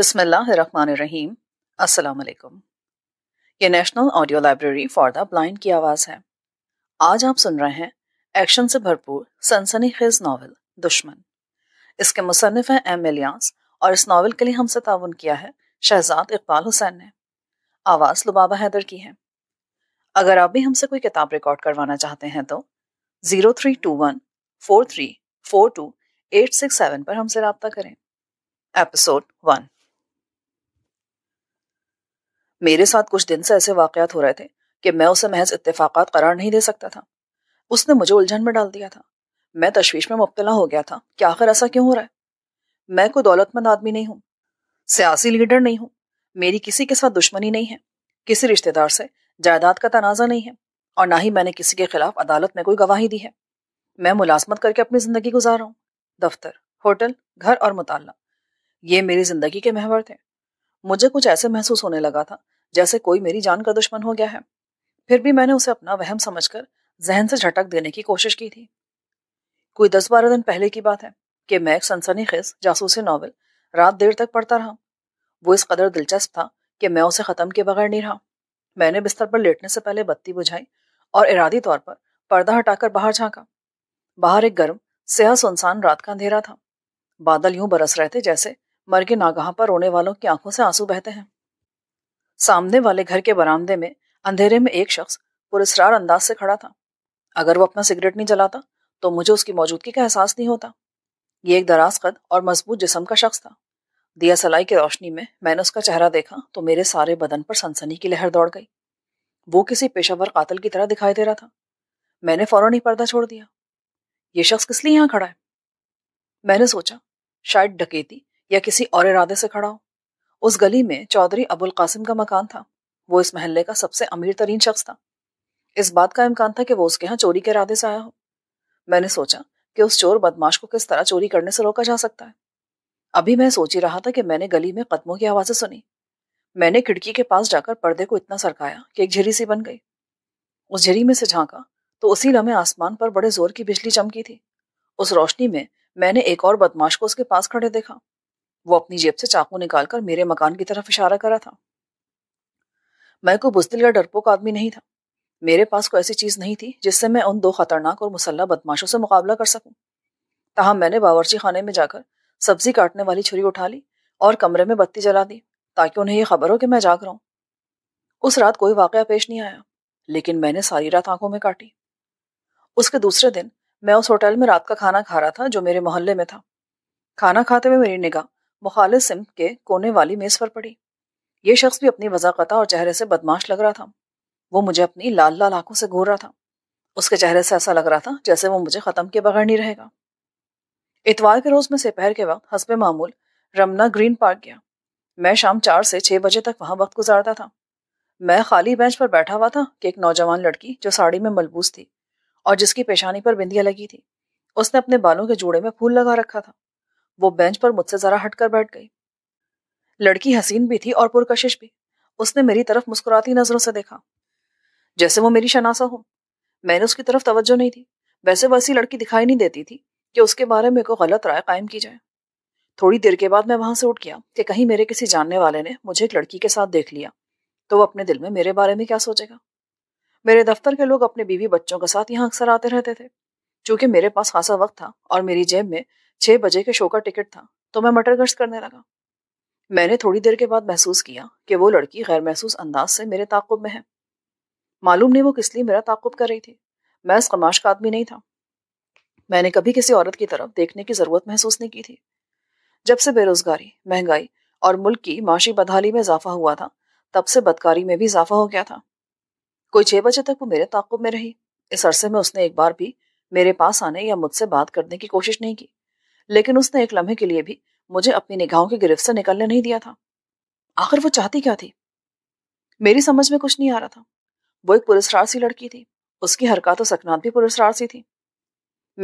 बिस्मिल्लाहिर्रहमानिर्रहीम अस्सलाम वालेकुम ये national audio library for the blind की आवाज़ है आज आप सुन रहे हैं एक्शन से भरपूर सनसनी खेज नावल दुश्मन इसके मुसनफ हैं एम एलियास और इस नावल के लिए हमसे ताउन किया है शहजाद इकबाल हुसैन ने आवाज़ लुबाबा हैदर की है अगर आप भी हमसे कोई किताब रिकॉर्ड करवाना चाहते हैं तो zero three two one four three four two eight six seven पर हमसे रबता करें एपिसोड वन मेरे साथ कुछ दिन से ऐसे वाकयात हो रहे थे कि मैं उसे महज इतफाक़ात करार नहीं दे सकता था उसने मुझे उलझन में डाल दिया था मैं तशवीश में मुबतला हो गया था कि आखिर ऐसा क्यों हो रहा है मैं कोई दौलतमंद आदमी नहीं हूँ सियासी लीडर नहीं हूँ मेरी किसी के साथ दुश्मनी नहीं है किसी रिश्तेदार से जायदाद का तनाजा नहीं है और ना ही मैंने किसी के खिलाफ अदालत में कोई गवाही दी है मैं मुलाजमत करके अपनी जिंदगी गुजार रहा हूँ दफ्तर होटल घर और मुताला ये मेरी जिंदगी के महवर थे मुझे कुछ ऐसे महसूस होने लगा था जैसे कोई मेरी जान का दुश्मन हो गया है फिर भी मैंने उसे अपना वहम समझकर जहन से झटक देने की कोशिश की थी कोई दस बारह दिन पहले की बात है कि मैं एक सनसनी खेज जासूसी नावल रात देर तक पढ़ता रहा वो इस कदर दिलचस्प था कि मैं उसे ख़त्म के बगैर नहीं रहा मैंने बिस्तर पर लेटने से पहले बत्ती बुझाई और इरादी तौर पर पर्दा हटाकर बाहर झांका बाहर एक गर्म सेहा सुनसान रात का अंधेरा था बादल यूं बरस रहे थे जैसे मर के नागाह पर रोने वालों की आंखों से आंसू बहते हैं सामने वाले घर के बरामदे में अंधेरे में एक शख्स पुरस्कार अंदाज से खड़ा था अगर वो अपना सिगरेट नहीं जलाता तो मुझे उसकी मौजूदगी का एहसास नहीं होता ये एक दराज कद और मजबूत जिसम का शख्स था दिया सलाई की रोशनी में मैंने उसका चेहरा देखा तो मेरे सारे बदन पर सनसनी की लहर दौड़ गई वो किसी पेशावर कातल की तरह दिखाई दे रहा था मैंने फौरन ही पर्दा छोड़ दिया ये शख्स किस लिए यहाँ खड़ा है मैंने सोचा शायद डकेती या किसी और इरादे से खड़ा हो उस गली में चौधरी अबुल कासिम का मकान था वो इस महल्ले का सबसे अमीर तरीन शख्स था इस बात का इम्कान था कि वो उसके यहाँ चोरी के इरादे से आया हो मैंने सोचा कि उस चोर बदमाश को किस तरह चोरी करने से रोका जा सकता है अभी मैं सोच ही रहा था कि मैंने गली में कदमों की आवाजें सुनी मैंने खिड़की के पास जाकर पर्दे को इतना सरकाया कि एक झिरी सी बन गई उस झिरी में से झांका तो उसी लम्हे आसमान पर बड़े जोर की बिजली चमकी थी उस रोशनी में मैंने एक और बदमाश को उसके पास खड़े देखा वो अपनी जेब से चाकू निकालकर मेरे मकान की तरफ इशारा करा था मैं कोई बुजदिल या डरपोक आदमी नहीं था मेरे पास कोई ऐसी चीज नहीं थी जिससे मैं उन दो खतरनाक और मुसल्ला बदमाशों से मुकाबला कर सकूं तहम मैंने बावर्ची खाने में जाकर सब्जी काटने वाली छुरी उठा ली और कमरे में बत्ती जला दी ताकि उन्हें यह खबर हो कि मैं जाग रहा हूं उस रात कोई वाकया पेश नहीं आया लेकिन मैंने सारी रात आंखों में काटी उसके दूसरे दिन मैं उस होटल में रात का खाना खा रहा था जो मेरे मोहल्ले में था खाना खाते हुए मेरी निगाह मुखाल मुखालिसिम के कोने वाली मेज पर पड़ी ये शख्स भी अपनी वजाकता और चेहरे से बदमाश लग रहा था वो मुझे अपनी लाल लाल आंखों से घूर रहा था उसके चेहरे से ऐसा लग रहा था जैसे वो मुझे ख़त्म के बगैर नहीं रहेगा इतवार के रोज़ में दोपहर के वक्त हंसब मामूल रमना ग्रीन पार्क गया मैं शाम चार से छह बजे तक वहाँ वक्त गुजारता था मैं खाली बेंच पर बैठा हुआ था कि एक नौजवान लड़की जो साड़ी में मलबूस थी और जिसकी पेशानी पर बिंदियाँ लगी थी उसने अपने बालों के जोड़े में फूल लगा रखा था वो बेंच पर मुझसे जरा हटकर बैठ गई लड़की हसीन भी थी और पुरकशिश भी उसने मेरी तरफ मुस्कुराती नजरों से देखा जैसे वो मेरी शनासा हो मैंने उसकी तरफ तवज्जो नहीं थी वैसे वैसी लड़की दिखाई नहीं देती थी कि उसके बारे में कोई गलत राय कायम की जाए थोड़ी देर के बाद मैं वहां से उठ गया कि कहीं मेरे किसी जानने वाले ने मुझे एक लड़की के साथ देख लिया तो वो अपने दिल में मेरे बारे में क्या सोचेगा मेरे दफ्तर के लोग अपने बीवी बच्चों के साथ यहाँ अक्सर आते रहते थे चूंकि मेरे पास खासा वक्त था और मेरी जेब में छह बजे के शो का टिकट था तो मैं मटर गश्त करने लगा मैंने थोड़ी देर के बाद महसूस किया कि वो लड़की गैर महसूस अंदाज से मेरे ताकुब में है मालूम नहीं वो किस लिए मेरा ताकुब कर रही थी मैं इस कमाश का आदमी नहीं था मैंने कभी किसी औरत की तरफ देखने की जरूरत महसूस नहीं की थी जब से बेरोजगारी महंगाई और मुल्क की माशी बदहाली में इजाफा हुआ था तब से बदकारी में भी इजाफा हो गया था कोई छह बजे तक वो मेरे ताकुब में रही इस अरसे में उसने एक बार भी मेरे पास आने या मुझसे बात करने की कोशिश नहीं की लेकिन उसने एक लम्हे के लिए भी मुझे अपनी निगाहों की गिरफ्त से निकलने नहीं दिया था आखिर वो चाहती क्या थी मेरी समझ में कुछ नहीं आ रहा था वो एक पुरस्कार सी लड़की थी उसकी हरकत और सकनाथ भी पुरस्कार सी थी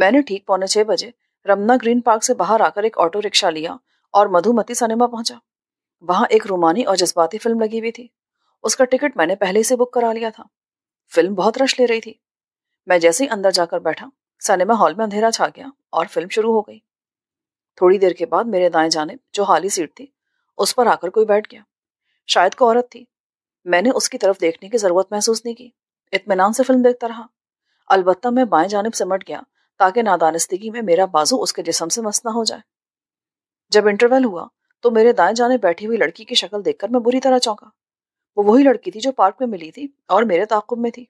मैंने ठीक पौने छह बजे रमना ग्रीन पार्क से बाहर आकर एक ऑटो रिक्शा लिया और मधुमती सिनेमा पहुंचा वहां एक रोमानी और जज्बाती फिल्म लगी हुई थी उसका टिकट मैंने पहले से बुक करा लिया था फिल्म बहुत रश ले रही थी मैं जैसे ही अंदर जाकर बैठा सिनेमा हॉल में अंधेरा छा गया और फिल्म शुरू हो गई थोड़ी देर के बाद मेरे दाएं जाने जो हाली सीट थी उस पर आकर कोई बैठ गया शायद को औरत थी मैंने उसकी तरफ देखने की जरूरत महसूस नहीं की इतमान से फिल्म देखता रहा अलबत्ता मैं बाएं जानब सिमट गया ताकि नादानस्तगी में मेरा बाजू उसके जिसम से मस्त ना हो जाए जब इंटरवल हुआ तो मेरे दाएं जाने बैठी हुई लड़की की शक्ल देखकर मैं बुरी तरह चौंका वो वही लड़की थी जो पार्क में मिली थी और मेरे ताकुब में थी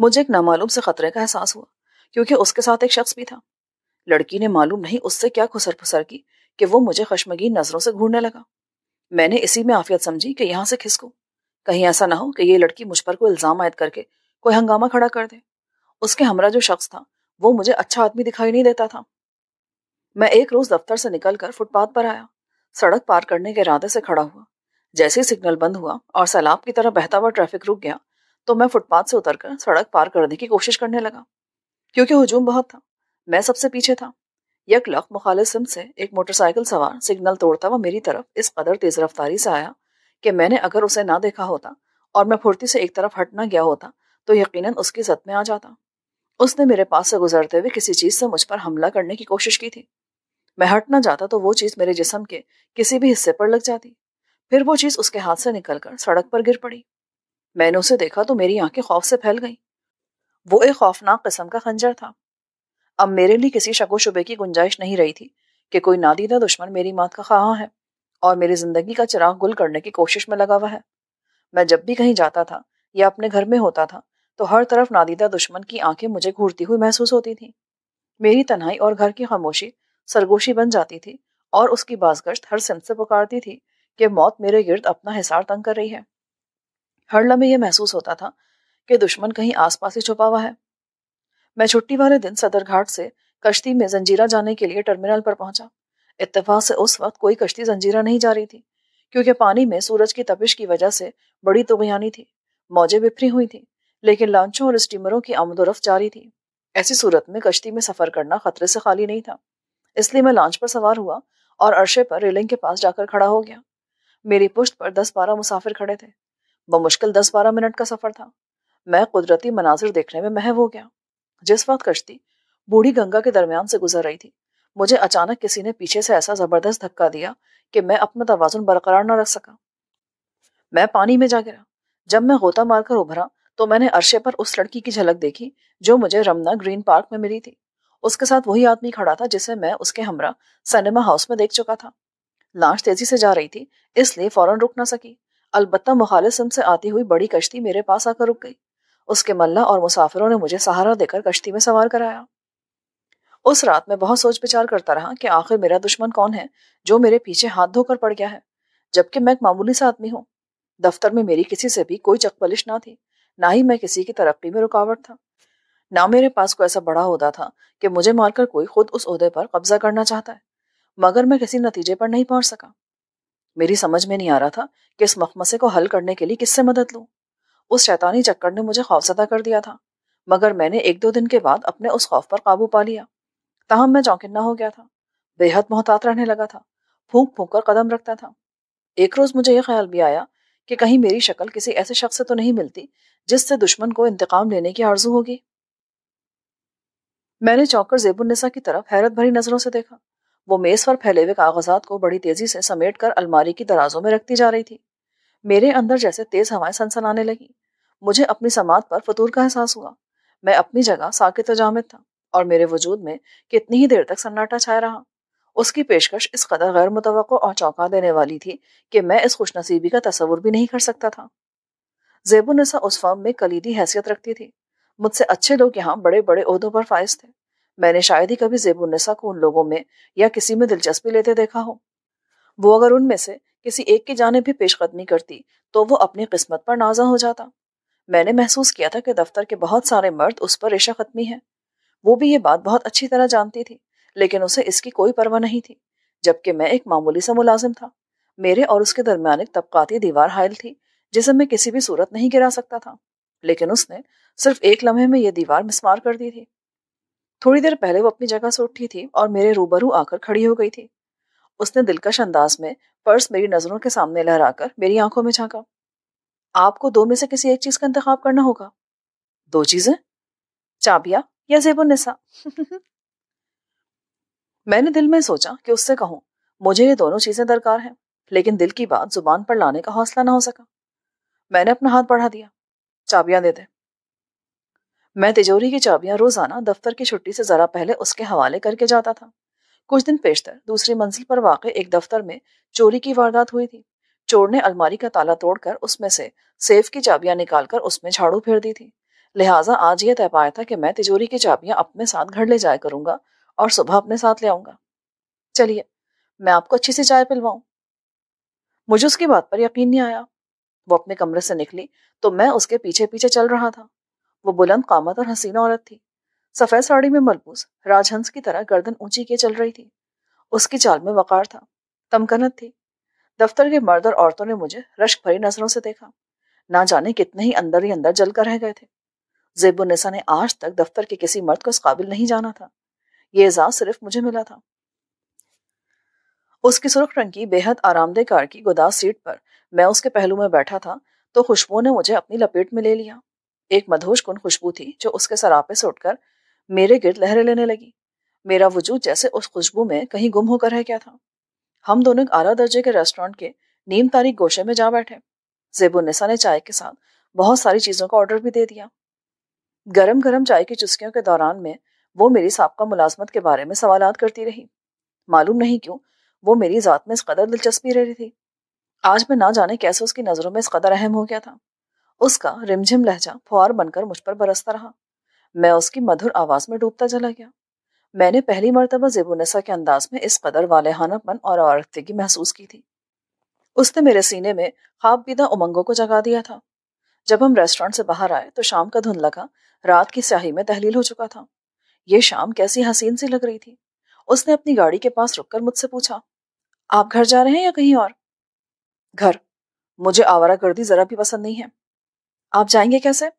मुझे एक नामालूम से खतरे का एहसास हुआ क्योंकि उसके साथ एक शख्स भी था लड़की ने मालूम नहीं उससे क्या खुसर फुसर की कि वो मुझे खशमगी नजरों से घूरने लगा मैंने इसी में आफियत समझी कि यहां से खिसको कहीं ऐसा ना हो कि ये लड़की मुझ पर कोई इल्जाम आयद करके कोई हंगामा खड़ा कर दे उसके हमरा जो शख्स था वो मुझे अच्छा आदमी दिखाई नहीं देता था मैं एक रोज दफ्तर से निकलकर फुटपाथ पर आया सड़क पार करने के इरादे से खड़ा हुआ जैसे ही सिग्नल बंद हुआ और सैलाब की तरह बहता हुआ ट्रैफिक रुक गया तो मैं फुटपाथ से उतरकर सड़क पार करने की कोशिश करने लगा क्योंकि हजूम बहुत था मैं सबसे पीछे था यक लख मुखालिफ सिम से एक मोटरसाइकिल सवार सिग्नल तोड़ता वह मेरी तरफ इस कदर तेज रफ्तारी से आया कि मैंने अगर उसे ना देखा होता और मैं फुर्ती से एक तरफ हटना गया होता तो यकीनन उसकी जद में आ जाता उसने मेरे पास से गुजरते हुए किसी चीज से मुझ पर हमला करने की कोशिश की थी मैं हट ना जाता तो वो चीज मेरे जिसम के किसी भी हिस्से पर लग जाती फिर वो चीज उसके हाथ से निकलकर सड़क पर गिर पड़ी मैंने उसे देखा तो मेरी आंखें खौफ से फैल गई वो एक खौफनाक किस्म का खंजर था अब मेरे लिए किसी शको शुबे की गुंजाइश नहीं रही थी कि कोई नादीदा दुश्मन मेरी मौत का खा है और मेरी जिंदगी का चिराग गुल करने की कोशिश में लगा हुआ है मैं जब भी कहीं जाता था या अपने घर में होता था तो हर तरफ नादीदा दुश्मन की आंखें मुझे घूरती हुई महसूस होती थी मेरी तनाई और घर की खामोशी सरगोशी बन जाती थी और उसकी बाजगश्त हर सिम से पुकारती थी कि मौत मेरे गिर्द अपना हिसार तंग कर रही है हर लम्हे यह महसूस होता था कि दुश्मन कहीं आसपास ही छुपा हुआ है मैं छुट्टी वाले दिन सदर घाट से कश्ती में जंजीरा जाने के लिए टर्मिनल पर पहुंचा इतफाक से उस वक्त कोई कश्ती जंजीरा नहीं जा रही थी क्योंकि पानी में सूरज की तपिश की वजह से बड़ी तुगयानी थी मौजें बिफरी हुई थी लेकिन लॉन्चों और स्टीमरों की आमदोरफ जारी थी ऐसी सूरत में कश्ती में सफर करना खतरे से खाली नहीं था इसलिए मैं लॉन्च पर सवार हुआ और अरशे पर रेलिंग के पास जाकर खड़ा हो गया मेरी पुश्त पर दस बारह मुसाफिर खड़े थे बमुश्किल दस बारह मिनट का सफर था मैं कुदरती मनाजिर देखने में महव हो गया जिस वक्त कश्ती बूढ़ी गंगा के दरमियान से गुजर रही थी मुझे अचानक किसी ने पीछे से ऐसा जबरदस्त धक्का दिया कि मैं अपना तवाजुन बरकरार न रख सका मैं पानी में जा गिरा जब मैं गोता मारकर उभरा तो मैंने अरशे पर उस लड़की की झलक देखी जो मुझे रमना ग्रीन पार्क में मिली थी उसके साथ वही आदमी खड़ा था जिसे मैं उसके हमरा सिनेमा हाउस में देख चुका था लाश तेजी से जा रही थी इसलिए फौरन रुक ना सकी अलबत्ता मुखालिफ से आती हुई बड़ी कश्ती मेरे पास आकर रुक गई उसके मल्ला और मुसाफिरों ने मुझे सहारा देकर कश्ती में सवार कराया उस रात मैं बहुत सोच विचार करता रहा कि आखिर मेरा दुश्मन कौन है जो मेरे पीछे हाथ धोकर पड़ गया है जबकि मैं एक मामूली सा आदमी हूँ दफ्तर में मेरी किसी से भी कोई चकपलिश ना थी ना ही मैं किसी की तरक्की में रुकावट था ना मेरे पास कोई ऐसा बड़ा होदा था कि मुझे मारकर कोई खुद उस उहदे पर कब्जा करना चाहता है मगर मैं किसी नतीजे पर नहीं पहुंच सका मेरी समझ में नहीं आ रहा था कि इस मखमसे को हल करने के लिए किससे मदद लूं उस शैतानी चक्कर ने मुझे खौफजदा कर दिया था मगर मैंने एक दो दिन के बाद अपने उस खौफ पर काबू पा लिया ताहम मैं चौंकन्ना हो गया था बेहद मोहतात रहने लगा था फूक फूंक कर कदम रखता था एक रोज मुझे यह ख्याल भी आया कि कहीं मेरी शक्ल किसी ऐसे शख्स से तो नहीं मिलती जिससे दुश्मन को इंतकाम लेने की आरजू होगी मैंने चौंककर जेबुलनिसा की तरफ हैरत भरी नजरों से देखा वो मेज पर फैले हुए कागजात को बड़ी तेजी से समेट कर अलमारी की दराजों में रखती जा रही थी मेरे अंदर जैसे तेज हवाएं सनसनाने लगी मुझे अपनी समाध पर फतूर का एहसास हुआ मैं अपनी जगह साकित जामित था और मेरे वजूद में कितनी ही देर तक सन्नाटा छाया रहा उसकी पेशकश इस कदर गैर मुतव और चौंका देने वाली थी कि मैं इस खुशनसीबी का तस्वुर भी नहीं कर सकता था जेबुलनसा उस फॉर्म में कलीदी हैसियत रखती थी मुझसे अच्छे लोग यहाँ बड़े बड़े अहदों पर फायज थे मैंने शायद ही कभी जेबुलनसा को उन लोगों में या किसी में दिलचस्पी लेते देखा हो वो अगर उनमें से किसी एक की जानब भी पेशकदमी करती तो वो अपनी किस्मत पर नाजा हो जाता मैंने महसूस किया था कि दफ्तर के बहुत सारे मर्द उस पर रेशा खत्मी है वो भी ये बात बहुत अच्छी तरह जानती थी लेकिन उसे इसकी कोई परवाह नहीं थी जबकि मैं एक मामूली सा मुलाजिम था मेरे और उसके दरमियान एक तबकाती दीवार हायल थी जिसे मैं किसी भी सूरत नहीं गिरा सकता था लेकिन उसने सिर्फ एक लम्हे में यह दीवार मिसमार कर दी थी थोड़ी देर पहले वो अपनी जगह से उठी थी और मेरे रूबरू आकर खड़ी हो गई थी उसने दिलकश अंदाज में पर्स मेरी नज़रों के सामने लहराकर मेरी आंखों में झांका आपको दो में से किसी एक चीज़ का इंतखब करना होगा दो चीज़ें चाबिया या निसा मैंने दिल में सोचा कि उससे कहूं मुझे ये दोनों चीज़ें दरकार हैं लेकिन दिल की बात जुबान पर लाने का हौसला ना हो सका मैंने अपना हाथ बढ़ा दिया चाबियां दे दे मैं तिजोरी की चाबियां रोजाना दफ्तर की छुट्टी से जरा पहले उसके हवाले करके जाता था कुछ दिन पेशतर दूसरी मंजिल पर वाक़ एक दफ्तर में चोरी की वारदात हुई थी चोर ने अलमारी का ताला तोड़कर उसमें से सेफ की चाबियां निकालकर उसमें झाड़ू फेर दी थी लिहाजा आज यह तय पाया था कि मैं तिजोरी की चाबियां अपने साथ घर ले जाया करूंगा और सुबह अपने साथ ले आऊंगा चलिए मैं आपको अच्छी सी चाय पिलवाऊं मुझे उसकी बात पर यकीन नहीं आया वो अपने कमरे से निकली तो मैं उसके पीछे पीछे चल रहा था वो बुलंद कामत और हसीना औरत थी सफेद साड़ी में मलबूस राजहंस की तरह गर्दन ऊंची किए चल रही थी उसकी चाल में वकार था तमकनत थी दफ्तर के मर्द और औरतों ने मुझे रश्क भरी नजरों से देखा ना जाने कितने ही अंदर ही अंदर जलकर रह गए थे जेबुलनिसा ने आज तक दफ्तर के किसी मर्द को इस काबिल नहीं जाना था ये एजाज सिर्फ मुझे मिला था उसकी सुरख रंग की बेहद आरामदेह कार की गोदास सीट पर मैं उसके पहलू में बैठा था तो खुशबू ने मुझे अपनी लपेट में ले लिया एक मधोश कुन खुशबू थी जो उसके सरापे से उठकर मेरे गिर्द लहरें लेने लगी मेरा वजूद जैसे उस खुशबू में कहीं गुम होकर रह गया था हम दोनों आला दर्जे के रेस्टोरेंट के नीम तारीख गोशे में जा बैठे जेबुलनिसा ने चाय के साथ बहुत सारी चीज़ों का ऑर्डर भी दे दिया गरम गरम चाय की चुस्कियों के दौरान में वो मेरी सबका मुलाजमत के बारे में सवाल करती रही मालूम नहीं क्यों वो मेरी ज़ात में इस कदर दिलचस्पी रह रही थी आज मैं ना जाने कैसे उसकी नज़रों में इस कदर अहम हो गया था उसका रिमझिम लहजा फुहार बनकर मुझ पर बरसता रहा मैं उसकी मधुर आवाज में डूबता चला गया मैंने पहली मरतबा जेबुनसा के अंदाज में इस कदर वालहानापन और औरतगी महसूस की थी उसने मेरे सीने में खाब बिदा उमंगों को जगा दिया था जब हम रेस्टोरेंट से बाहर आए तो शाम का धुन लगा रात की स्याही में तहलील हो चुका था ये शाम कैसी हसीन सी लग रही थी उसने अपनी गाड़ी के पास रुककर मुझसे पूछा आप घर जा रहे हैं या कहीं और घर मुझे आवारा गर्दी जरा भी पसंद नहीं है आप जाएंगे कैसे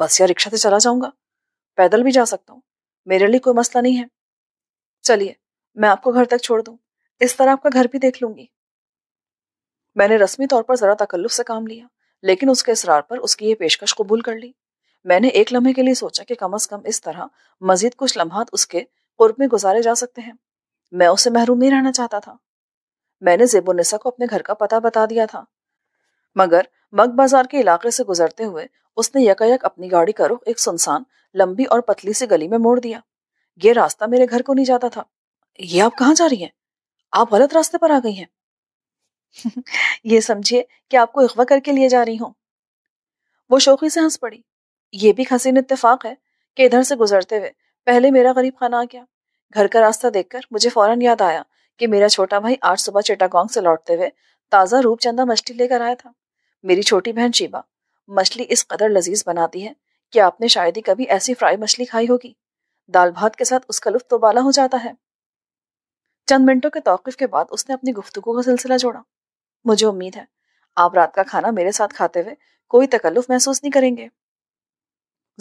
बस या रिक्शा से चला जाऊंगा पैदल भी जा सकता हूँ मेरे लिए कोई मसला नहीं है चलिए मैं आपको घर तक छोड़ दूँ इस तरह आपका घर भी देख लूंगी मैंने रस्मी तौर पर जरा तकल्लुफ से काम लिया लेकिन उसके इसरार पर उसकी ये पेशकश कबूल कर ली मैंने एक लम्हे के लिए सोचा कि कम अज कम इस तरह मजीद कुछ लम्हात उसके कुर्ब में गुजारे जा सकते हैं मैं उसे महरूम नहीं रहना चाहता था मैंने जेबोनिसा को अपने घर का पता बता दिया था मगर मग बाजार के इलाके से गुजरते हुए उसने यकायक अपनी गाड़ी का रुख एक सुनसान लंबी और पतली सी गली में मोड़ दिया ये रास्ता मेरे घर को नहीं जाता था ये आप कहाँ जा रही हैं आप गलत रास्ते पर आ गई हैं ये समझिए कि आपको अगवा करके लिए जा रही हूँ वो शौकी से हंस पड़ी ये भी हसीन इतफाक है कि इधर से गुजरते हुए पहले मेरा गरीब खाना आ गया घर का रास्ता देखकर मुझे फौरन याद आया कि मेरा छोटा भाई आज सुबह चिटागोंग से लौटते हुए ताज़ा रूपचंदा मछली लेकर आया था मेरी छोटी बहन शिबा मछली इस कदर लजीज बनाती है कि आपने शायद ही कभी ऐसी फ्राई मछली खाई होगी दाल भात के साथ उसका लुफ्त तो उबाला हो जाता है चंद मिनटों के तौक़ के बाद उसने अपनी गुफ्तु का सिलसिला जोड़ा मुझे उम्मीद है आप रात का खाना मेरे साथ खाते हुए कोई तकल्लुफ महसूस नहीं करेंगे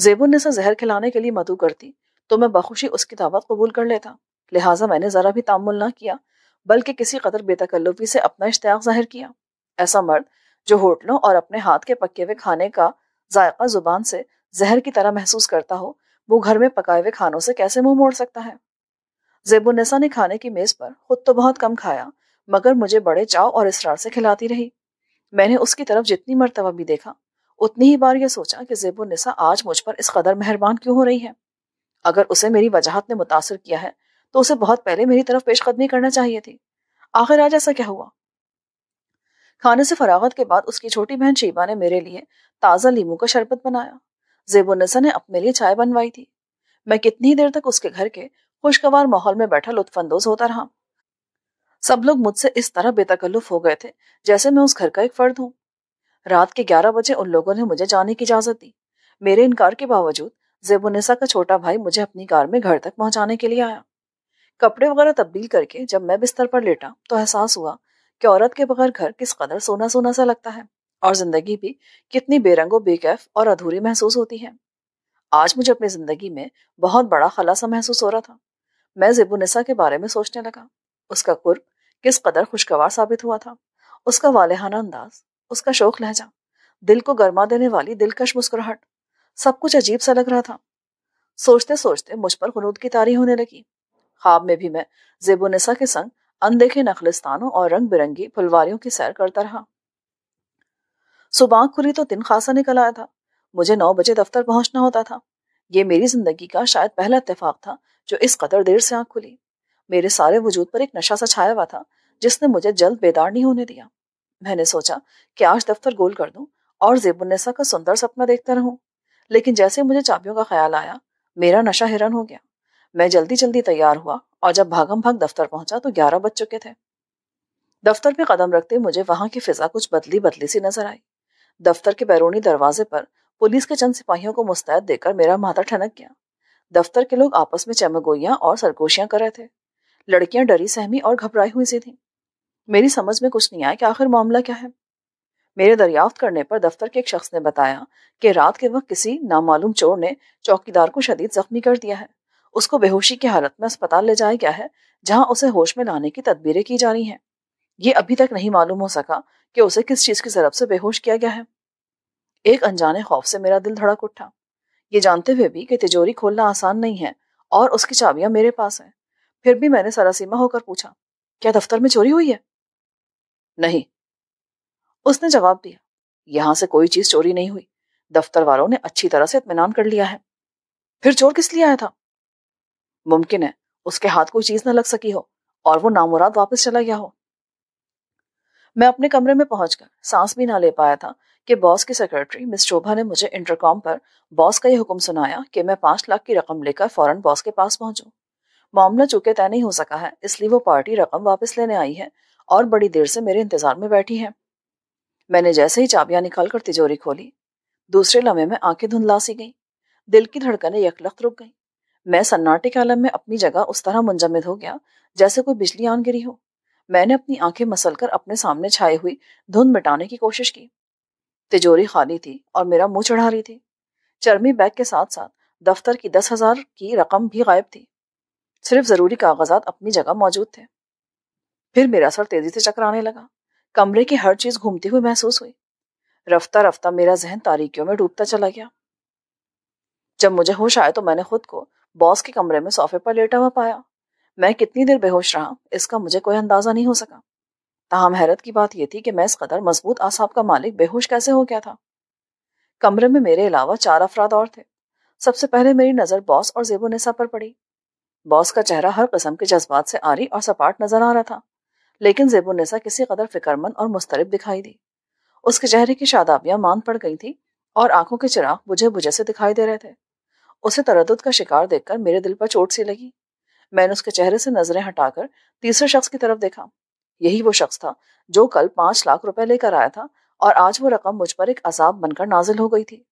जेबुन ने सा जहर खिलाने के लिए मदू करती तो मैं बखुशी उसकी दावत कबूल कर लेता लिहाजा मैंने ज़रा भी तामुल ना किया बल्कि किसी कदर बेतकल्लुफी से अपना इश्तियाक जाहिर किया ऐसा मर्द जो होटलों और अपने हाथ के पके हुए खाने का जायका जुबान से जहर की तरह महसूस करता हो वो घर में पकाए हुए खानों से कैसे मुंह मोड़ सकता है जेबुलनसा ने खाने की मेज पर खुद तो बहुत कम खाया मगर मुझे बड़े चाव और इसरार से खिलाती रही मैंने उसकी तरफ जितनी मरतबा भी देखा उतनी ही बार यह सोचा कि जेबुलनसा आज मुझ पर इस कदर मेहरबान क्यों हो रही है अगर उसे मेरी वजाहत ने मुतासर किया है तो उसे बहुत पहले मेरी तरफ पेशकदमी करना चाहिए थी आखिर आज ऐसा क्या हुआ खाने से फरागत के बाद उसकी छोटी बहन शेबा ने मेरे लिए ताज़ा लीमू का शरबत बनाया नसा ने अपने लिए चाय बनवाई थी मैं कितनी देर तक उसके घर के खुशगवार माहौल में बैठा लुत्फानंदोज होता रहा सब लोग मुझसे इस तरह बेतकल्लुफ हो गए थे जैसे मैं उस घर का एक फर्द हूँ रात के ग्यारह बजे उन लोगों ने मुझे जाने की इजाजत दी मेरे इनकार के बावजूद जेबुनिसा का छोटा भाई मुझे अपनी कार में घर तक पहुंचाने के लिए आया कपड़े वगैरह तब्दील करके जब मैं बिस्तर पर लेटा तो एहसास हुआ कि औरत के बगैर घर किस कदर सोना सोना सा लगता है और जिंदगी भी कितनी बेरंगो बेकैफ और अधूरी महसूस होती है आज मुझे अपनी जिंदगी में बहुत बड़ा खलासा महसूस हो रहा था मैं जिबुनिसा के बारे में सोचने लगा उसका कुर्ब किस कदर खुशगवार साबित हुआ था उसका वालेहाना अंदाज उसका शोक लहजा दिल को गर्मा देने वाली दिलकश मुस्कुराहट सब कुछ अजीब सा लग रहा था सोचते सोचते मुझ पर हनूद की तारी होने लगी ख्वाब में भी मैं जेबोनिसा के संग अनदेखे नखलिस्तानों और रंग बिरंगी फुलवारियों की सैर करता रहा सुबह खुली तो दिन खासा निकल आया था मुझे नौ बजे दफ्तर पहुंचना होता था ये मेरी जिंदगी का शायद पहला इतफाक था जो इस कदर देर से आंख खुली मेरे सारे वजूद पर एक नशा सा छाया हुआ था जिसने मुझे जल्द बेदार नहीं होने दिया मैंने सोचा कि आज दफ्तर गोल कर दूं और जेबुन्नेसा का सुंदर सपना देखता रहूं लेकिन जैसे मुझे चाबियों का ख्याल आया मेरा नशा हिरन हो गया मैं जल्दी जल्दी तैयार हुआ और जब भागम भाग दफ्तर पहुंचा तो ग्यारह बज चुके थे दफ्तर में कदम रखते मुझे वहां की फिजा कुछ बदली बदली सी नजर आई दफ्तर के बैरूनी दरवाजे पर पुलिस के चंद सिपाहियों को मुस्तैद देकर मेरा माथा ठनक गया दफ्तर के लोग आपस में चमगोइयां और सरगोशियां कर रहे थे लड़कियां डरी सहमी और घबराई हुई सी थी मेरी समझ में कुछ नहीं आया कि आखिर मामला क्या है मेरे दरियाफ्त करने पर दफ्तर के एक शख्स ने बताया कि रात के वक्त किसी नामालूम चोर ने चौकीदार को शदीद जख्मी कर दिया है उसको बेहोशी की हालत में अस्पताल ले जाया गया है जहां उसे होश में लाने की तदबीरें की जा रही है ये अभी तक नहीं मालूम हो सका कि उसे किस चीज की जरब से बेहोश किया गया है एक अनजाने खौफ से मेरा दिल धड़क उठा ये जानते हुए भी कि तिजोरी खोलना आसान नहीं है और उसकी चाबियां मेरे पास हैं फिर भी मैंने सरासीमा होकर पूछा क्या दफ्तर में चोरी हुई है नहीं उसने जवाब दिया यहां से कोई चीज चोरी नहीं हुई दफ्तर वालों ने अच्छी तरह से इतमान कर लिया है फिर चोर किस लिए आया था मुमकिन है उसके हाथ कोई चीज ना लग सकी हो और वो नामुराद वापस चला गया हो मैं अपने कमरे में पहुंचकर सांस भी ना ले पाया था कि बॉस की सेक्रेटरी मिस शोभा ने मुझे इंटरकॉम पर बॉस का यह हुक्म सुनाया कि मैं पांच लाख की रकम लेकर फौरन बॉस के पास पहुंचूं मामला चूके तय नहीं हो सका है इसलिए वो पार्टी रकम वापस लेने आई है और बड़ी देर से मेरे इंतजार में बैठी है मैंने जैसे ही चाबियां निकालकर तिजोरी खोली दूसरे लम्हे में आंखें धुंधला सी गई दिल की धड़कने यकलख रुक गई मैं सन्नाटे के आलम में अपनी जगह उस तरह मुंजमद हो गया जैसे कोई बिजली आन गिरी हो मैंने अपनी आंखें मसलकर अपने सामने छाई हुई धुंध मिटाने की कोशिश की तिजोरी खाली थी और मेरा मुंह चढ़ा रही थी चर्मी बैग के साथ साथ दफ्तर की दस हजार की रकम भी गायब थी सिर्फ जरूरी कागजात अपनी जगह मौजूद थे फिर मेरा सर तेजी से चकराने लगा कमरे की हर चीज घूमती हुई महसूस हुई रफ्ता रफ्ता मेरा जहन तारीखियों में डूबता चला गया जब मुझे होश आया तो मैंने खुद को बॉस के कमरे में सोफे पर लेटा हुआ पाया मैं कितनी देर बेहोश रहा इसका मुझे कोई अंदाजा नहीं हो सका ताहम हैरत की बात यह थी कि मैं इस कदर मजबूत आसाब का मालिक बेहोश कैसे हो गया था कमरे में मेरे अलावा चार अफराद और थे सबसे पहले मेरी नजर बॉस और जेबो नेसा पर पड़ी बॉस का चेहरा हर कस्म के जज्बात से आरी और सपाट नजर आ रहा था लेकिन जेबो नेसा किसी कदर फिक्रमंद और मुस्तरब दिखाई दी उसके चेहरे की शादाबियां मान पड़ गई थी और आंखों के चिराग बुझे बुझे से दिखाई दे रहे थे उसे तरद का शिकार देखकर मेरे दिल पर चोट सी लगी मैंने उसके चेहरे से नजरें हटाकर तीसरे शख्स की तरफ देखा यही वो शख्स था जो कल पांच लाख रुपए लेकर आया था और आज वो रकम मुझ पर एक अजाब बनकर नाजिल हो गई थी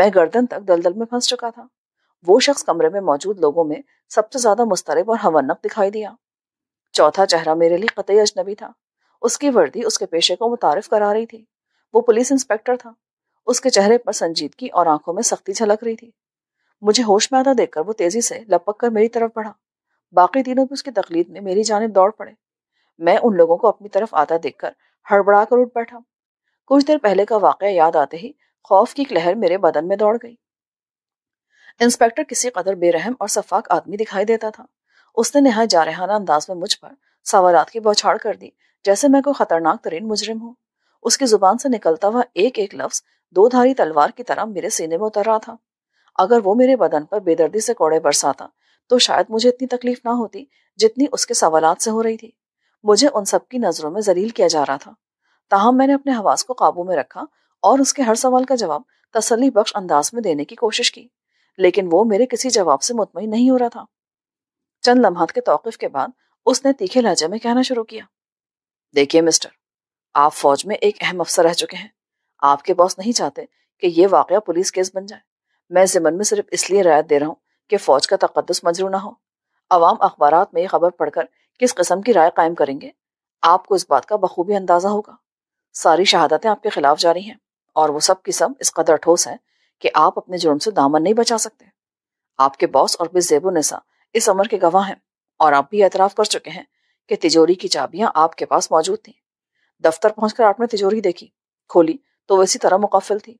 मैं गर्दन तक दलदल में फंस चुका था वो शख्स कमरे में मौजूद लोगों में सबसे ज्यादा मुस्तरब और हवनक दिखाई दिया चौथा चेहरा मेरे लिए कतई अजनबी था उसकी वर्दी उसके पेशे को मुतारफ करा रही थी वो पुलिस इंस्पेक्टर था उसके चेहरे पर संजीदगी और आंखों में सख्ती झलक रही थी मुझे होश में आता देखकर वो तेजी से लपक कर मेरी तरफ बढ़ा बाकी तीनों भी उसकी तकलीद में मेरी जानब दौड़ पड़े मैं उन लोगों को अपनी तरफ आता देखकर हड़बड़ा कर उठ बैठा कुछ देर पहले का वाक़ याद आते ही खौफ की लहर मेरे बदन में दौड़ गई इंस्पेक्टर किसी कदर बेरहम और सफाक आदमी दिखाई देता था उसने नहाय जारहाना अंदाज में मुझ पर सवालत की बौछाड़ कर दी जैसे मैं कोई खतरनाक तरीन मुजरिम हूँ उसकी जुबान से निकलता हुआ एक एक लफ्ज दो धारी तलवार की तरह मेरे सीने में उतर रहा था अगर वो मेरे बदन पर बेदर्दी से कोड़े बरसाता तो शायद मुझे इतनी तकलीफ ना होती जितनी उसके सवाल से हो रही थी मुझे उन सबकी नजरों में जलील किया जा रहा था ताहम मैंने अपने हवास को काबू में रखा और उसके हर सवाल का जवाब तसली बख्श अंदाज में देने की कोशिश की लेकिन वो मेरे किसी जवाब से मुतमिन नहीं हो रहा था चंद लम्हात के तौकफ के बाद उसने तीखे लहजे में कहना शुरू किया देखिए मिस्टर आप फौज में एक अहम अफसर रह चुके हैं आपके बॉस नहीं चाहते कि यह वाकया पुलिस केस बन जाए मैं जिमन में सिर्फ इसलिए रायत दे रहा हूँ कि फौज का तकदस मंजरू ना हो आवाम अखबार में ये खबर पढ़कर किस कस्म की राय कायम करेंगे आपको इस बात का बखूबी अंदाजा होगा सारी शहादतें आपके खिलाफ जारी हैं और वो सब किस्म इस कदर ठोस है कि आप अपने जुर्म से दामन नहीं बचा सकते आपके बॉस और जेबो नसा इस अमर के गवाह हैं और आप भी एतराफ़ कर चुके हैं कि तिजोरी की चाबियां आपके पास मौजूद थी दफ्तर पहुंचकर आपने तिजोरी देखी खोली तो वह इसी तरह मुकाफिल थी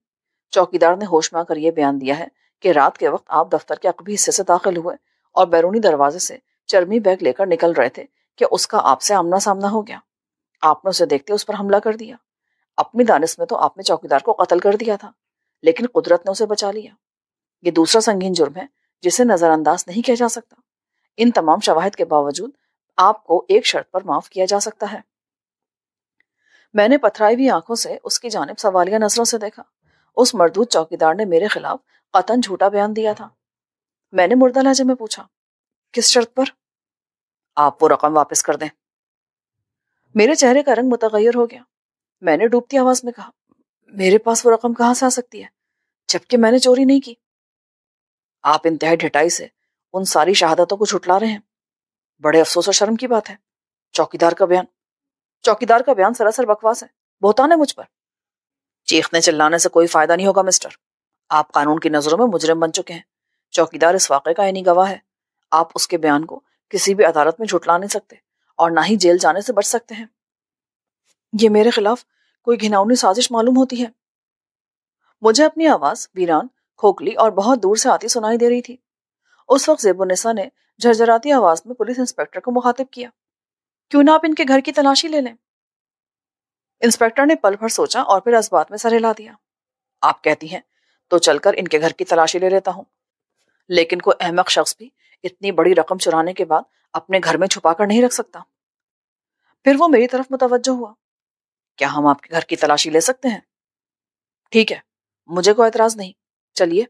चौकीदार ने होश में आकर यह बयान दिया है कि रात के वक्त आप दफ्तर के अकबी हिस्से से दाखिल हुए और बैरूनी दरवाजे से चर्मी बैग लेकर निकल रहे थे कि उसका आपसे आमना सामना हो गया आपने उसे देखते उस पर हमला कर दिया अपनी दानिश में तो आपने चौकीदार को कत्ल कर दिया था लेकिन कुदरत ने उसे बचा लिया ये दूसरा संगीन जुर्म है जिसे नजरअंदाज नहीं किया जा सकता इन तमाम शवाहद के बावजूद आपको एक शर्त पर माफ किया जा सकता है मैंने पथराई हुई आंखों से उसकी जानब सवालिया नजरों से देखा उस मरदूत चौकीदार ने मेरे खिलाफ कतन झूठा बयान दिया था मैंने मुर्दा लहजे में पूछा किस शर्त पर आप वो रकम वापस कर दें मेरे चेहरे का रंग मुतगैर हो गया मैंने डूबती आवाज में कहा मेरे पास वो रकम कहां से आ सकती है जबकि मैंने चोरी नहीं की आप इंतहा ढिटाई से उन सारी शहादतों को छुटला रहे हैं बड़े अफसोस और शर्म की बात है चौकीदार का बयान चौकीदार का बयान सरासर बकवास है बहुत है मुझ पर चीखने चिल्लाने से कोई फायदा नहीं होगा मिस्टर आप कानून की नजरों में मुजरिम बन चुके हैं चौकीदार इस वाक़े का यानी गवाह है आप उसके बयान को किसी भी अदालत में झुटला नहीं सकते और ना ही जेल जाने से बच सकते हैं ये मेरे खिलाफ कोई घिनौनी साजिश मालूम होती है मुझे अपनी आवाज वीरान खोखली और बहुत दूर से आती सुनाई दे रही थी उस वक्त जेबुनिसा ने झरझराती आवाज में पुलिस इंस्पेक्टर को मुखातिब किया क्यों ना आप इनके घर की तलाशी ले लें इंस्पेक्टर ने पल भर सोचा और फिर बात में सर हिला दिया आप कहती हैं तो चलकर इनके घर की तलाशी ले लेता हूं लेकिन कोई अहमक शख्स भी इतनी बड़ी रकम चुराने के बाद अपने घर में छुपा कर नहीं रख सकता फिर वो मेरी तरफ मुतवजह हुआ क्या हम आपके घर की तलाशी ले सकते हैं ठीक है मुझे कोई एतराज नहीं चलिए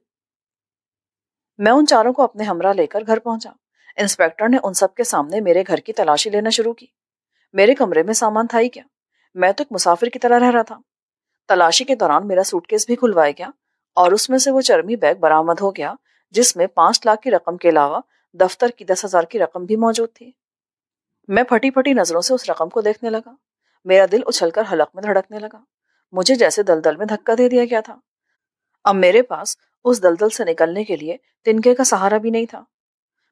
मैं उन चारों को अपने हमरा लेकर घर पहुंचा इंस्पेक्टर ने उन सब के सामने मेरे घर की तलाशी लेना शुरू की मेरे कमरे में सामान था ही क्या मैं तो एक मुसाफिर की तरह रह रहा था तलाशी के दौरान मेरा सूटकेस भी खुलवाया गया और उसमें से वो चर्मी बैग बरामद हो गया जिसमें पांच लाख की रकम के अलावा दफ्तर की दस हजार की रकम भी मौजूद थी मैं फटी फटी नजरों से उस रकम को देखने लगा मेरा दिल उछलकर हलक में धड़कने लगा मुझे जैसे दलदल में धक्का दे दिया गया था अब मेरे पास उस दलदल से निकलने के लिए तिनके का सहारा भी नहीं था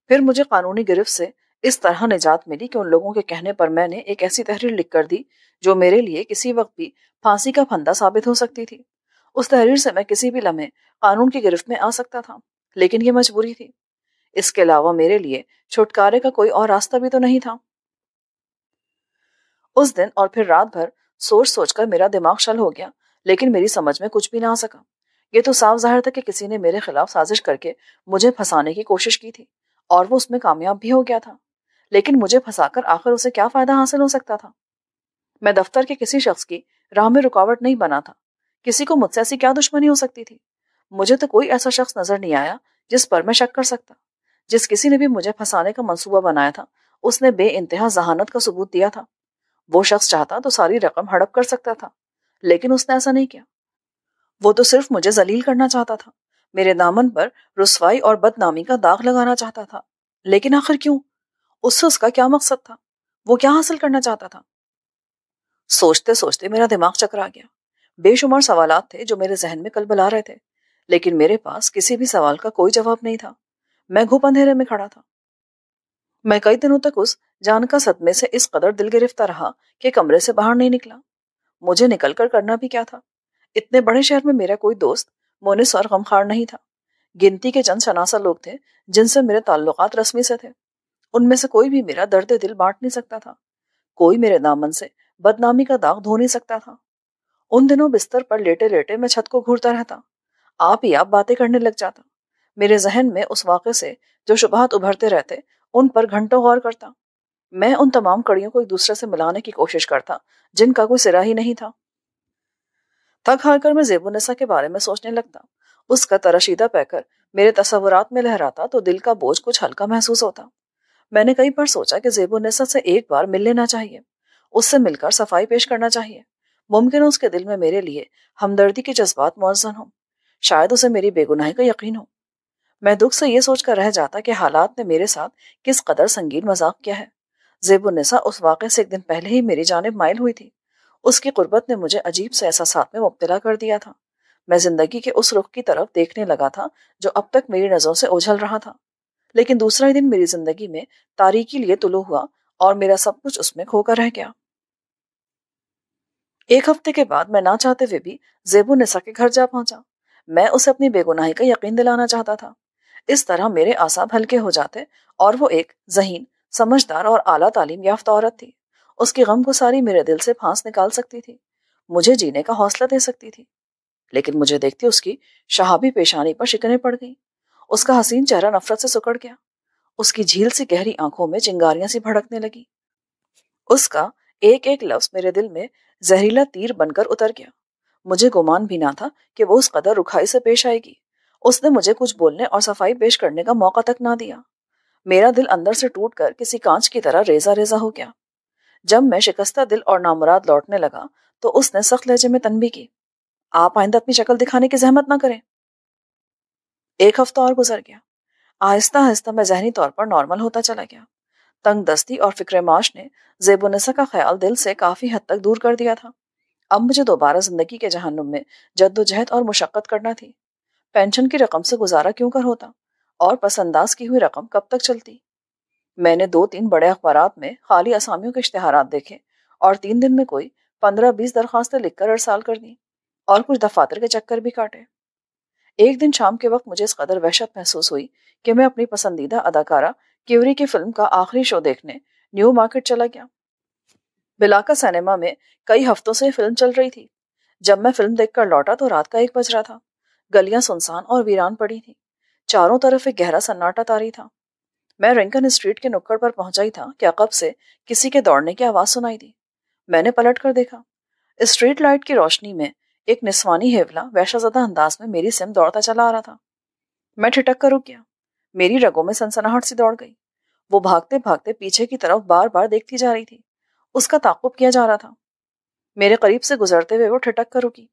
फिर मुझे कानूनी गिरफ्त से इस तरह निजात मिली कि उन लोगों के कहने पर मैंने एक ऐसी तहरीर लिख कर दी जो मेरे लिए किसी वक्त भी फांसी का फंदा साबित हो सकती थी उस तहरीर से मैं किसी भी लम्हे कानून की गिरफ्त में आ सकता था लेकिन यह मजबूरी थी इसके अलावा मेरे लिए छुटकारे का कोई और रास्ता भी तो नहीं था उस दिन और फिर रात भर सोच सोचकर मेरा दिमाग शल हो गया लेकिन मेरी समझ में कुछ भी ना आ सका ये तो साफ जाहिर था कि किसी ने मेरे खिलाफ साजिश करके मुझे फंसाने की कोशिश की थी और वो उसमें कामयाब भी हो गया था लेकिन मुझे फंसाकर आखिर उसे क्या फायदा हासिल हो सकता था मैं दफ्तर के किसी शख्स की राह में रुकावट नहीं बना था किसी को मुझसे ऐसी क्या दुश्मनी हो सकती थी मुझे तो कोई ऐसा शख्स नजर नहीं आया जिस पर मैं शक कर सकता जिस किसी ने भी मुझे फंसाने का मंसूबा बनाया था उसने बे इंतहा जहानत का सबूत दिया था वो शख्स चाहता तो सारी रकम हड़प कर सकता था लेकिन उसने ऐसा नहीं किया वो तो सिर्फ मुझे जलील करना चाहता था मेरे दामन पर रसवाई और बदनामी का दाग लगाना चाहता था लेकिन आखिर क्यों उससे उसका क्या मकसद था वो क्या हासिल करना चाहता था सोचते सोचते मेरा दिमाग चकरा गया बेशुमार सवाल थे जो मेरे जहन में कल बुला रहे थे लेकिन मेरे पास किसी भी सवाल का कोई जवाब नहीं था मैं घुप अंधेरे में खड़ा था मैं कई दिनों तक उस जान का सदमे से इस कदर दिल गिरफ्तार रहा कि कमरे से बाहर नहीं निकला मुझे निकलकर करना भी क्या था इतने बड़े शहर में मेरा कोई दोस्त मोनिस और गमखार नहीं था गिनती के चंद शनासा लोग थे जिनसे मेरे ताल्लुकात रस्मी से थे उनमें से कोई भी मेरा दर्द दिल बांट नहीं सकता था कोई मेरे दामन से बदनामी का दाग धो नहीं सकता था उन दिनों बिस्तर पर लेटे लेटे मैं छत को घूरता रहता आप ही आप बातें करने लग जाता मेरे जहन में उस वाक़े से जो शुबात उभरते रहते उन पर घंटों गौर करता मैं उन तमाम कड़ियों को एक दूसरे से मिलाने की कोशिश करता जिनका कोई सिरा ही नहीं था थक हार कर मैं जेबुनसा के बारे में सोचने लगता उसका तरशीदा पैकर मेरे तस्वुरात में लहराता तो दिल का बोझ कुछ हल्का महसूस होता मैंने कई बार सोचा कि जेबुलनसा से एक बार मिल लेना चाहिए उससे मिलकर सफाई पेश करना चाहिए मुमकिन है उसके दिल में मेरे लिए हमदर्दी के जज्बात मौजन हो शायद उसे मेरी बेगुनाही का यकीन हो मैं दुख से ये सोचकर रह जाता कि हालात ने मेरे साथ किस कदर संगीन मजाक किया है जेबुलनसा उस वाक़े से एक दिन पहले ही मेरी जानब माइल हुई थी उसकी गुर्बत ने मुझे अजीब से ऐसा साथ में मुबतला कर दिया था मैं जिंदगी के उस रुख की तरफ देखने लगा था जो अब तक मेरी नज़रों से ओझल रहा था लेकिन दूसरा ही दिन मेरी जिंदगी में तारीखी लिए तुलू हुआ और मेरा सब कुछ उसमें खोकर रह गया एक हफ्ते के बाद मैं ना चाहते हुए भी जेबू निसा के घर जा पहुंचा मैं उसे अपनी बेगुनाही का यकीन दिलाना चाहता था इस तरह मेरे आसाब हल्के हो जाते और वो एक जहीन समझदार और आला तालीम याफ्ता औरत थी उसकी गम को सारी मेरे दिल से फांस निकाल सकती थी मुझे जीने का हौसला दे सकती थी लेकिन मुझे देखते उसकी शहाबी पेशानी पर शिकने पड़ गई उसका हसीन चेहरा नफरत से सुकड़ गया उसकी झील सी गहरी आंखों में चिंगारियां सी भड़कने लगी उसका एक एक लफ्ज मेरे दिल में जहरीला तीर बनकर उतर गया मुझे गुमान भी ना था कि वो उस कदर रुखाई से पेश आएगी उसने मुझे कुछ बोलने और सफाई पेश करने का मौका तक ना दिया मेरा दिल अंदर से टूट कर किसी कांच की तरह रेजा रेजा हो गया जब मैं शिकस्ता दिल और नामुराद लौटने लगा तो उसने सख्त लहजे में तनबी की आप आइंदा अपनी शक्ल दिखाने की जहमत ना करें एक हफ्ता और गुजर गया आहिस्ता आहिस्ता मैं जहनी तौर पर नॉर्मल होता चला गया तंग दस्ती और फिक्र माश ने जेबुनसा का ख्याल दिल से काफ़ी हद तक दूर कर दिया था अब मुझे दोबारा जिंदगी के जहनुम में जद्दोजहद और मुशक्क़त करना थी पेंशन की रकम से गुजारा क्यों कर होता और पसंदाज की हुई रकम कब तक चलती मैंने दो तीन बड़े अखबार में खाली असामियों के इश्तहार देखे और तीन दिन में कोई पंद्रह बीस दरख्वास्तें लिखकर अरसाल कर दी और कुछ दफातर के चक्कर भी काटे एक दिन शाम के वक्त मुझे इस कदर वहशत महसूस हुई कि मैं अपनी पसंदीदा अदाकारा केवरी की फिल्म का आखिरी शो देखने न्यू मार्केट चला गया बिलाका सिनेमा में कई हफ्तों से फिल्म चल रही थी जब मैं फिल्म देखकर लौटा तो रात का एक बज रहा था गलियां सुनसान और वीरान पड़ी थी चारों तरफ एक गहरा सन्नाटा तारी था मैं रिंकन स्ट्रीट के नुक्कड़ पर पहुंचा ही था कि अकब से किसी के दौड़ने की आवाज सुनाई दी मैंने पलट कर देखा स्ट्रीट लाइट की रोशनी में एक निस्वानी हेवला वैशाजदा अंदाज में मेरी सिम दौड़ता चला आ रहा था मैं ठिटक कर रुक गया मेरी रगों में सनसनाहट सी दौड़ गई वो भागते भागते पीछे की तरफ बार बार देखती जा रही थी उसका ताकुब किया जा रहा था मेरे करीब से गुजरते हुए वो ठिटक कर रुकी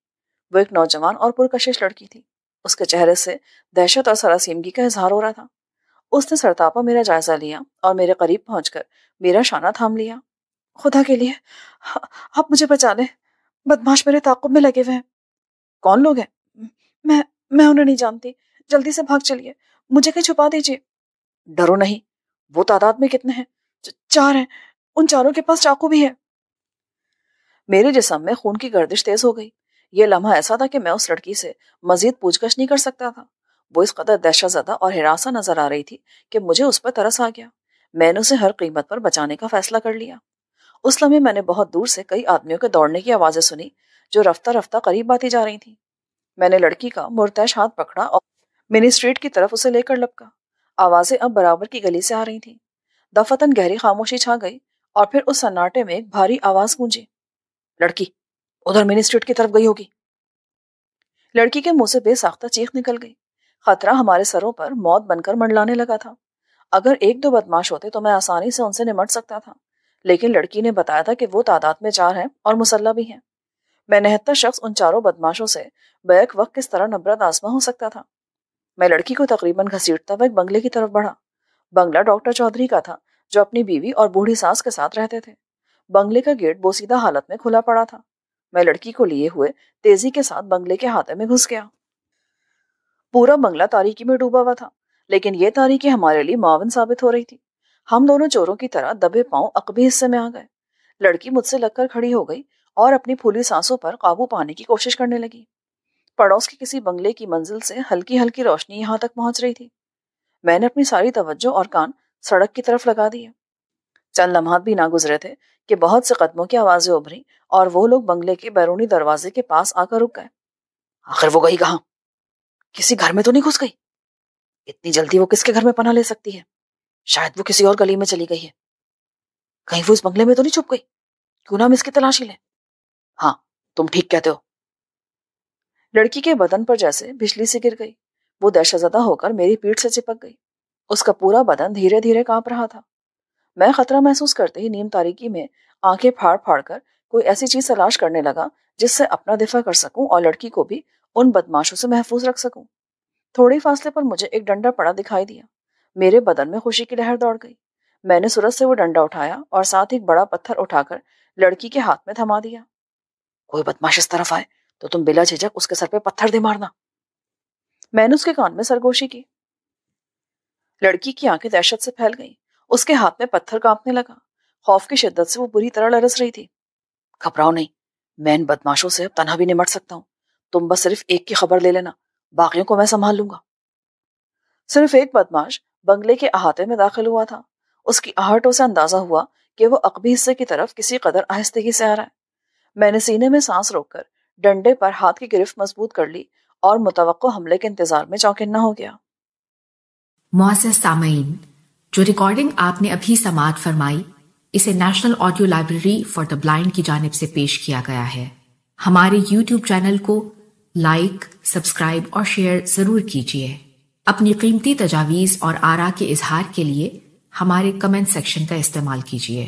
वो एक नौजवान और पुरकशिश लड़की थी उसके चेहरे से दहशत और सरासीमगी का इजहार हो रहा था उसने सरतापा मेरा जायजा लिया और मेरे करीब पहुंचकर मेरा शाना थाम लिया खुदा के लिए आप मुझे बचा लें बदमाश मेरे ताकुब में लगे हुए हैं कौन लोग हैं मैं मैं उन्हें नहीं जानती जल्दी से भाग चलिए मुझे कहीं छुपा दीजिए डरो नहीं वो तादाद में कितने हैं चार हैं उन चारों के पास चाकू भी है मेरे जिसम में खून की गर्दिश तेज हो गई ये लम्हा ऐसा था कि मैं उस लड़की से मजीद पूछगछ नहीं कर सकता था वो इस कदर दहशत ज्यादा और हिरासा नजर आ रही थी कि मुझे उस पर तरस आ गया मैंने उसे हर कीमत पर बचाने का फैसला कर लिया उस लम्हे मैंने बहुत दूर से कई आदमियों के दौड़ने की आवाजें सुनी जो रफ्ता रफ्ता करीब आती जा रही थी मैंने लड़की का मुरतैश हाथ पकड़ा और मिनी स्ट्रीट की तरफ उसे लेकर लपका आवाजें अब बराबर की गली से आ रही थी दफतन गहरी खामोशी छा गई और फिर उस सन्नाटे में एक भारी आवाज गूंजी लड़की उधर मिनी स्ट्रीट की तरफ गई होगी लड़की के मुंह से बेसाख्ता चीख निकल गई खतरा हमारे सरों पर मौत बनकर मंडलाने लगा था अगर एक दो बदमाश होते तो मैं आसानी से उनसे निमट सकता था लेकिन लड़की ने बताया था कि वो तादाद में चार हैं और मुसल्ला भी हैं मैं नहत्तर शख्स उन चारों बदमाशों से बैक वक्त किस तरह नबरत आसमा हो सकता था मैं लड़की को तकरीबन घसीटता हुआ एक बंगले की तरफ बढ़ा बंगला डॉक्टर चौधरी का था जो अपनी बीवी और बूढ़ी सास के साथ रहते थे बंगले का गेट बोसीदा हालत में खुला पड़ा था मैं लड़की को लिए हुए तेजी के साथ बंगले के हाथे में घुस गया पूरा बंगला तारीकी में डूबा हुआ था लेकिन ये तारीकी हमारे लिए मावन साबित हो रही थी हम दोनों चोरों की तरह दबे पांव अकबे हिस्से में आ गए लड़की मुझसे लगकर खड़ी हो गई और अपनी फूली सांसों पर काबू पाने की कोशिश करने लगी पड़ोस के किसी बंगले की मंजिल से हल्की हल्की रोशनी यहाँ तक पहुंच रही थी मैंने अपनी सारी तवज्जो और कान सड़क की तरफ लगा दिए चंद लम्हात भी ना गुजरे थे कि बहुत से कदमों की आवाजें उभरी और वो लोग बंगले के बैरूनी दरवाजे के पास आकर रुक गए आखिर वो गई कहा किसी घर में तो नहीं घुस गई इतनी जल्दी वो किसके घर में पना ले सकती है शायद वो किसी और गली में चली गई है कहीं वो इस बंगले में तो नहीं छुप गई क्यों ना हम इसकी तलाशी लें हाँ तुम ठीक कहते हो लड़की के बदन पर जैसे बिजली से गिर गई वो दहशतजदा होकर मेरी पीठ से चिपक गई उसका पूरा बदन धीरे धीरे कांप रहा था मैं खतरा महसूस करते ही नीम तारीकी में आंखें फाड़ फाड़ कर कोई ऐसी चीज तलाश करने लगा जिससे अपना दिफा कर सकूं और लड़की को भी उन बदमाशों से महफूज रख सकूं थोड़े फासले पर मुझे एक डंडा पड़ा दिखाई दिया मेरे बदन में खुशी की लहर दौड़ गई मैंने सूरज से वो डंडा उठाया और साथ एक बड़ा पत्थर उठाकर लड़की के हाथ में थमा दिया कोई बदमाश इस तरफ आए तो तुम बिला झिझक उसके सर पे पत्थर दे मारना मैंने उसके कान में सरगोशी की लड़की की आंखें दहशत से फैल गई उसके हाथ में पत्थर कांपने लगा खौफ की शिद्दत से वो बुरी तरह लरस रही थी घबराओ नहीं मैं इन बदमाशों से अब तनहा भी निमट सकता हूँ तुम बस सिर्फ एक की खबर ले लेना बाकियों को मैं संभाल लूंगा सिर्फ एक बदमाश बंगले के अहाते में दाखिल हुआ था उसकी आहटों से अंदाजा हुआ कि वो अकबी हिस्से की तरफ किसी कदर आहिस्तगी से आ रहा है मैंने सीने में सांस रोक कर डंडे पर हाथ की गिरफ्त मजबूत कर ली और मुतव हमले के इंतजार में न हो गया मुआसर सामीन जो रिकॉर्डिंग आपने अभी समाप्त फरमाई इसे national audio library for the blind की जानब से पेश किया गया है हमारे यूट्यूब चैनल को लाइक सब्सक्राइब और शेयर जरूर कीजिए अपनी कीमती तजावीज़ और आरा के इजहार के लिए हमारे कमेंट सेक्शन का इस्तेमाल कीजिए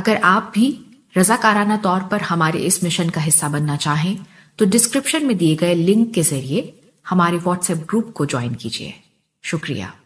अगर आप भी रजाकाराना तौर पर हमारे इस मिशन का हिस्सा बनना चाहें तो डिस्क्रिप्शन में दिए गए लिंक के जरिए हमारे व्हाट्सएप ग्रुप को ज्वाइन कीजिए शुक्रिया